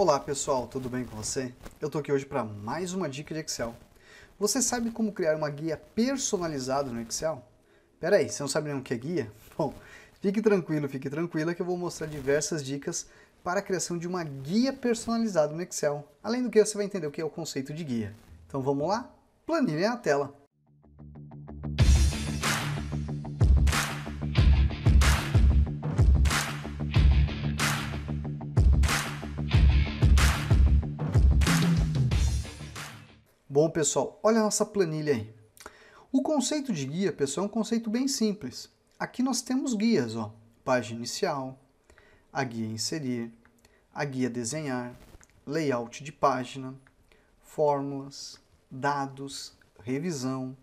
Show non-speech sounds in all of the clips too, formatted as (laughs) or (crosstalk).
Olá pessoal, tudo bem com você? Eu tô aqui hoje para mais uma dica de Excel. Você sabe como criar uma guia personalizada no Excel? Pera aí, você não sabe nem o que é guia? (laughs) Bom, fique tranquilo, fique tranquila que eu vou mostrar diversas dicas para a criação de uma guia personalizada no Excel. Além do que, você vai entender o que é o conceito de guia. Então vamos lá? Planilha na tela. Bom, pessoal, olha a nossa planilha aí. O conceito de guia, pessoal, é um conceito bem simples. Aqui nós temos guias, ó. Página inicial, a guia inserir, a guia desenhar, layout de página, fórmulas, dados, revisão,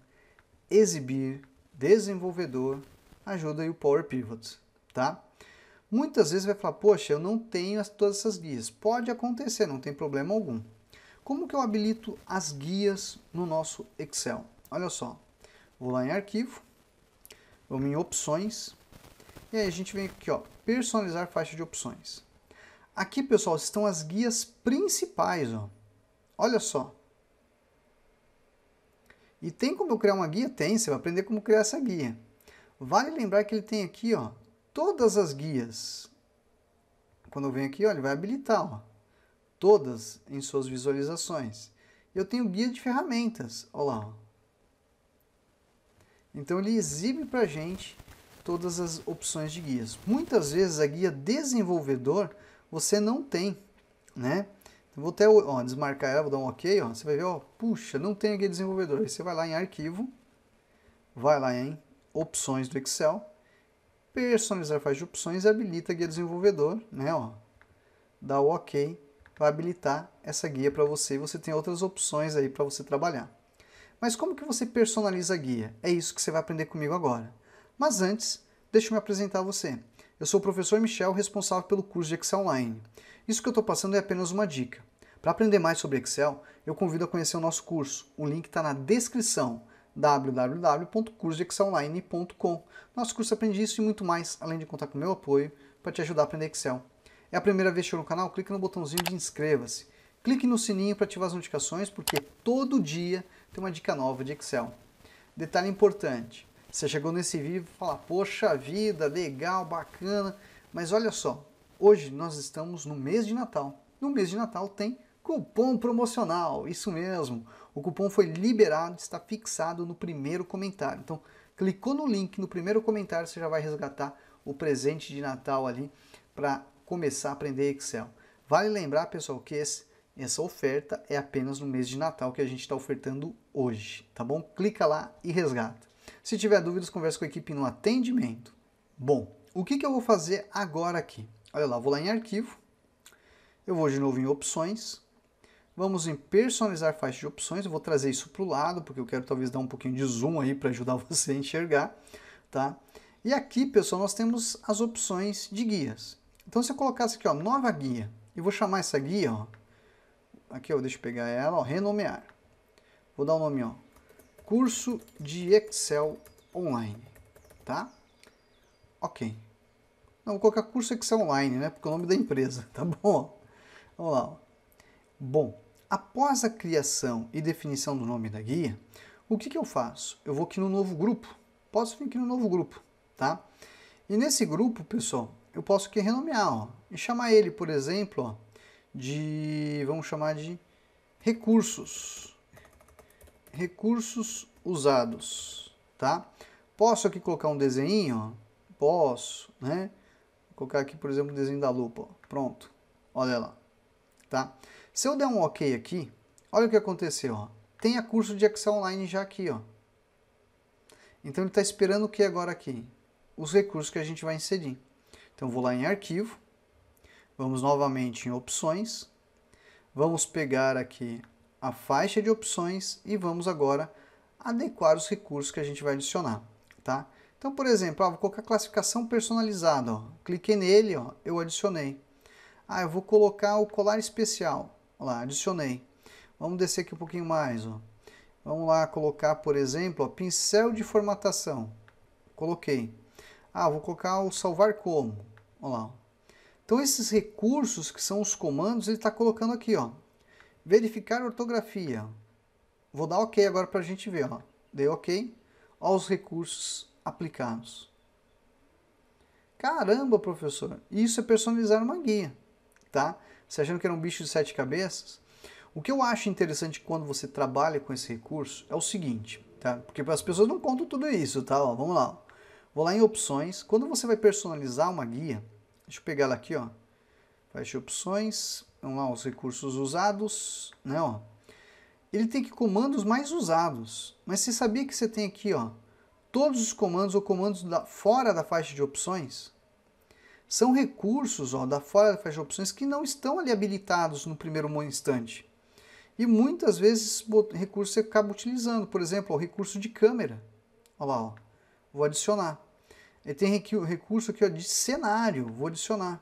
exibir, desenvolvedor, ajuda e o Power Pivot, tá? Muitas vezes vai falar, poxa, eu não tenho todas essas guias. Pode acontecer, não tem problema algum. Como que eu habilito as guias no nosso Excel? Olha só, vou lá em arquivo, vamos em opções, e aí a gente vem aqui, ó, personalizar faixa de opções. Aqui, pessoal, estão as guias principais, ó. Olha só. E tem como eu criar uma guia? Tem, você vai aprender como criar essa guia. Vale lembrar que ele tem aqui, ó, todas as guias. Quando eu venho aqui, ó, ele vai habilitar, ó todas em suas visualizações. Eu tenho guia de ferramentas, olha lá. Então ele exibe para a gente todas as opções de guias. Muitas vezes a guia desenvolvedor você não tem, né? vou até ó, desmarcar ela, vou dar um OK, ó, você vai ver, ó, puxa, não tem a guia desenvolvedor. Aí você vai lá em arquivo, vai lá em opções do Excel, personalizar faz de opções e habilita guia desenvolvedor, né, ó. Dá o OK para habilitar essa guia para você. Você tem outras opções aí para você trabalhar. Mas como que você personaliza a guia? É isso que você vai aprender comigo agora. Mas antes, deixa eu me apresentar a você. Eu sou o professor Michel, responsável pelo curso de Excel Online. Isso que eu estou passando é apenas uma dica. Para aprender mais sobre Excel, eu convido a conhecer o nosso curso. O link está na descrição www.cursodexcelonline.com. Nosso curso aprende isso e muito mais, além de contar com o meu apoio para te ajudar a aprender Excel. É a primeira vez que chegou no canal? Clique no botãozinho de inscreva-se. Clique no sininho para ativar as notificações, porque todo dia tem uma dica nova de Excel. Detalhe importante, você chegou nesse vídeo e fala, poxa vida, legal, bacana, mas olha só, hoje nós estamos no mês de Natal. No mês de Natal tem cupom promocional, isso mesmo. O cupom foi liberado, está fixado no primeiro comentário. Então, clicou no link no primeiro comentário, você já vai resgatar o presente de Natal ali para começar a aprender Excel. Vale lembrar, pessoal, que esse, essa oferta é apenas no mês de Natal que a gente está ofertando hoje, tá bom? Clica lá e resgata. Se tiver dúvidas, converse com a equipe no atendimento. Bom, o que, que eu vou fazer agora aqui? Olha lá, vou lá em arquivo, eu vou de novo em opções, vamos em personalizar faixa de opções, eu vou trazer isso para o lado, porque eu quero talvez dar um pouquinho de zoom aí para ajudar (laughs) você a enxergar, tá? E aqui, pessoal, nós temos as opções de guias. Então, se eu colocasse aqui, ó, nova guia, e vou chamar essa guia, ó, aqui, ó, deixa eu pegar ela, ó, renomear. Vou dar o um nome, ó, curso de Excel online, tá? Ok. Não, vou colocar curso Excel online, né, porque é o nome da empresa, (laughs) tá bom? Vamos lá, ó. Bom, após a criação e definição do nome da guia, o que, que eu faço? Eu vou aqui no novo grupo, posso vir aqui no novo grupo, tá? E nesse grupo, pessoal, eu posso aqui renomear ó, e chamar ele, por exemplo, ó, de, vamos chamar de recursos, recursos usados, tá? Posso aqui colocar um desenho, posso, né? Vou colocar aqui, por exemplo, o desenho da lupa, ó. pronto, olha lá, tá? Se eu der um ok aqui, olha o que aconteceu, ó. tem a curso de Excel Online já aqui, ó. Então ele está esperando o que agora aqui? Os recursos que a gente vai inserir. Então vou lá em arquivo, vamos novamente em opções, vamos pegar aqui a faixa de opções e vamos agora adequar os recursos que a gente vai adicionar, tá? Então, por exemplo, ah, vou colocar classificação personalizada, ó. cliquei nele, ó, eu adicionei. Ah, eu vou colocar o colar especial, ó lá, adicionei. Vamos descer aqui um pouquinho mais, ó. Vamos lá colocar, por exemplo, ó, pincel de formatação, coloquei. Ah, vou colocar o salvar como. Olha lá. Então, esses recursos que são os comandos, ele está colocando aqui, ó. Verificar ortografia. Vou dar OK agora para a gente ver, ó. Dei OK. Olha os recursos aplicados. Caramba, professor. Isso é personalizar uma guia, tá? Você achando que era um bicho de sete cabeças? O que eu acho interessante quando você trabalha com esse recurso é o seguinte, tá? Porque as pessoas não contam tudo isso, tá? Ó, vamos lá. Vou lá em opções. Quando você vai personalizar uma guia, deixa eu pegar ela aqui, ó. Baixe opções, vamos lá, os recursos usados, né, ó. Ele tem que comandos mais usados, mas você sabia que você tem aqui, ó, todos os comandos ou comandos da, fora da faixa de opções? São recursos, ó, da fora da faixa de opções que não estão ali habilitados no primeiro instante. E muitas vezes recurso você acaba utilizando, por exemplo, o recurso de câmera. Olha lá, ó. vou adicionar. Ele tem recurso aqui ó, de cenário, vou adicionar.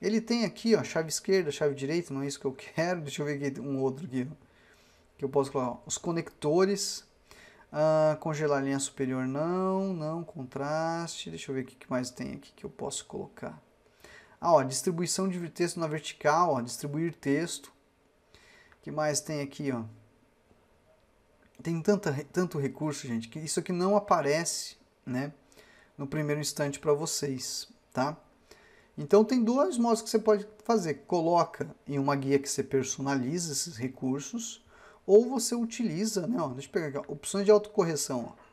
Ele tem aqui, ó, chave esquerda, chave direita, não é isso que eu (laughs) quero. Deixa eu ver aqui um outro aqui, ó, que eu posso colocar. Ó. Os conectores, ah, congelar linha superior, não, não, contraste. Deixa eu ver o que mais tem aqui que eu posso colocar. Ah, ó, distribuição de texto na vertical, ó, distribuir texto. O que mais tem aqui, ó? Tem tanta, tanto recurso, gente, que isso aqui não aparece, né? no primeiro instante para vocês, tá? Então tem duas modos que você pode fazer. Coloca em uma guia que você personaliza esses recursos, ou você utiliza, né? Ó, deixa eu pegar aqui, ó, opções de autocorreção. Ó.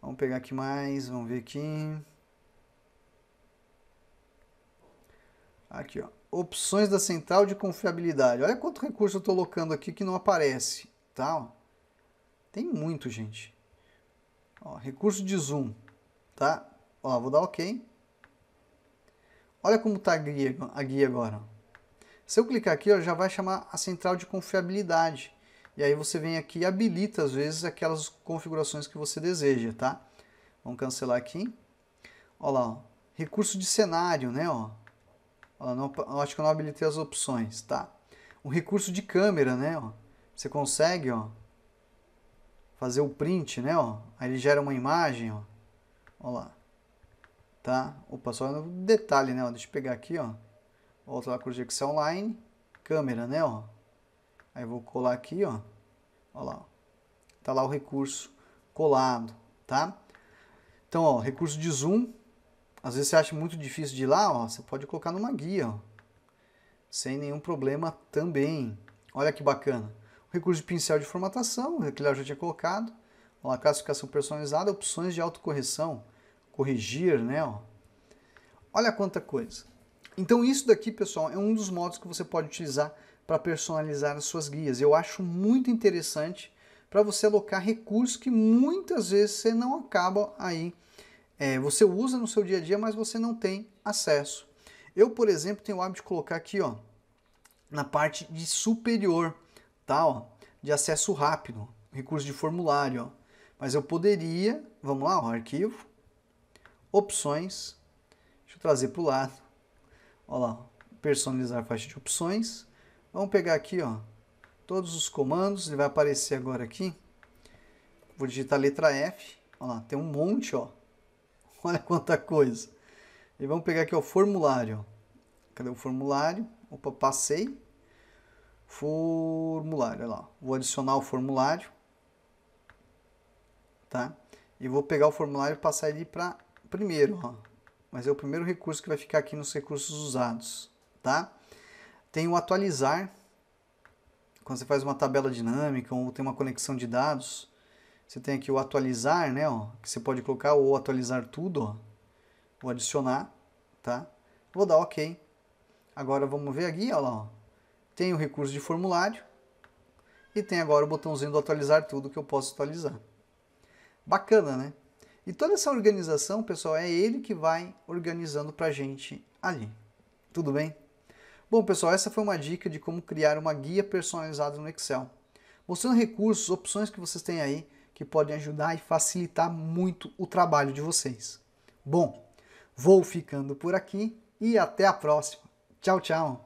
Vamos pegar aqui mais, vamos ver aqui. Aqui, ó. Opções da central de confiabilidade. Olha quanto recurso eu estou colocando aqui que não aparece, tá? Tem muito, gente. Ó, recurso de zoom, tá? Ó, vou dar OK. Olha como tá a guia, a guia agora. Se eu clicar aqui, ó, já vai chamar a central de confiabilidade. E aí você vem aqui e habilita, às vezes, aquelas configurações que você deseja, tá? Vamos cancelar aqui. Olha lá, ó. recurso de cenário, né? Ó. Ó, não, acho que eu não habilitei as opções, tá? O recurso de câmera, né? Ó. Você consegue, ó, fazer o print, né, ó. Aí ele gera uma imagem, ó. Ó lá. Tá? Opa, só um detalhe, né, ó. Deixa eu pegar aqui, ó. Volta lá projeção online, câmera, né, ó. Aí vou colar aqui, ó. Ó lá. Ó. Tá lá o recurso colado, tá? Então, ó, recurso de zoom. Às vezes você acha muito difícil de ir lá, ó, você pode colocar numa guia, ó. Sem nenhum problema também. Olha que bacana. Recurso de pincel de formatação, né, que eu já tinha colocado. Vamos lá, classificação personalizada, opções de autocorreção, corrigir, né? Ó. Olha quanta coisa. Então isso daqui, pessoal, é um dos modos que você pode utilizar para personalizar as suas guias. Eu acho muito interessante para você alocar recursos que muitas vezes você não acaba aí. É, você usa no seu dia a dia, mas você não tem acesso. Eu, por exemplo, tenho o hábito de colocar aqui, ó, na parte de superior tá? Ó, de acesso rápido, recurso de formulário. Ó. Mas eu poderia, vamos lá, ó, arquivo, opções, deixa eu trazer para o lado, ó lá, personalizar a faixa de opções. Vamos pegar aqui, ó, todos os comandos, ele vai aparecer agora aqui. Vou digitar a letra F, olha lá, tem um monte, ó. (laughs) Olha quanta coisa. E vamos pegar aqui, o formulário. Cadê o formulário? Opa, passei formulário, olha lá. Vou adicionar o formulário, tá? E vou pegar o formulário e passar ele para primeiro, ó. Mas é o primeiro recurso que vai ficar aqui nos recursos usados, tá? Tem o atualizar, quando você faz uma tabela dinâmica ou tem uma conexão de dados, você tem aqui o atualizar, né, ó, que você pode colocar ou atualizar tudo, ó, ou adicionar, tá? Vou dar OK. Agora vamos ver aqui, ó lá, ó. Tem o recurso de formulário e tem agora o botãozinho do atualizar tudo que eu posso atualizar. Bacana, né? E toda essa organização, pessoal, é ele que vai organizando para a gente ali. Tudo bem? Bom, pessoal, essa foi uma dica de como criar uma guia personalizada no Excel, mostrando recursos, opções que vocês têm aí que podem ajudar e facilitar muito o trabalho de vocês. Bom, vou ficando por aqui e até a próxima. Tchau, tchau!